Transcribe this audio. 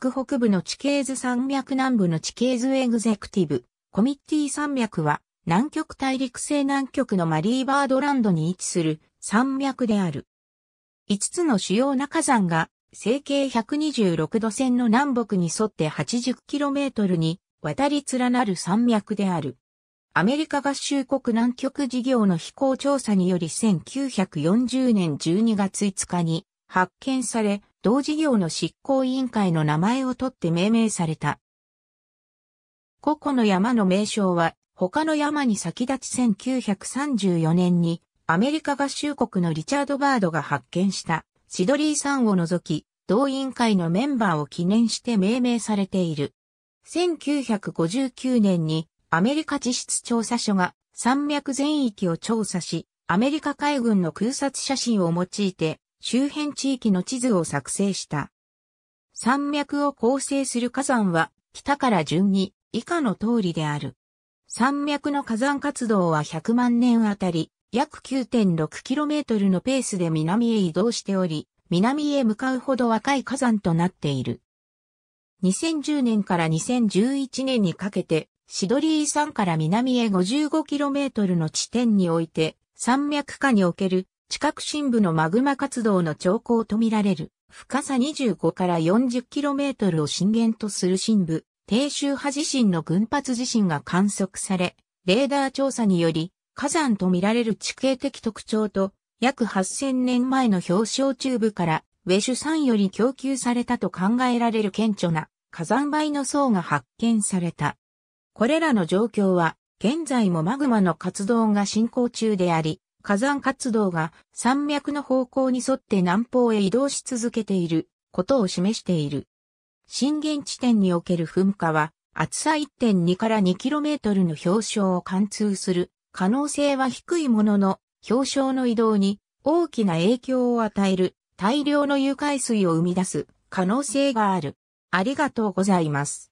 ク北部の地形図山脈南部の地形図エグゼクティブ、コミッティ山脈は、南極大陸西南極のマリーバードランドに位置する山脈である。5つの主要な火山が、成形126度線の南北に沿って 80km に渡り連なる山脈である。アメリカ合衆国南極事業の飛行調査により1940年12月5日に発見され、同事業の執行委員会の名前を取って命名された。個々の山の名称は、他の山に先立ち1934年に、アメリカ合衆国のリチャード・バードが発見した、シドリー山を除き、同委員会のメンバーを記念して命名されている。1959年にアメリカ地質調査所が山脈全域を調査し、アメリカ海軍の空撮写真を用いて周辺地域の地図を作成した。山脈を構成する火山は、北から順に、以下の通りである。山脈の火山活動は100万年あたり、約 9.6km のペースで南へ移動しており、南へ向かうほど若い火山となっている。2010年から2011年にかけて、シドリー山から南へ 55km の地点において、山脈下における地殻深部のマグマ活動の兆候とみられる、深さ25から 40km を震源とする深部、低周波地震の群発地震が観測され、レーダー調査により、火山とみられる地形的特徴と、約8000年前の氷床中部からウェシュ山より供給されたと考えられる顕著な火山灰の層が発見された。これらの状況は現在もマグマの活動が進行中であり、火山活動が山脈の方向に沿って南方へ移動し続けていることを示している。震源地点における噴火は厚さ1.2から 2km の氷床を貫通する可能性は低いものの氷床の移動に大きな影響を与える大量の融解水を生み出す可能性がある。ありがとうございます。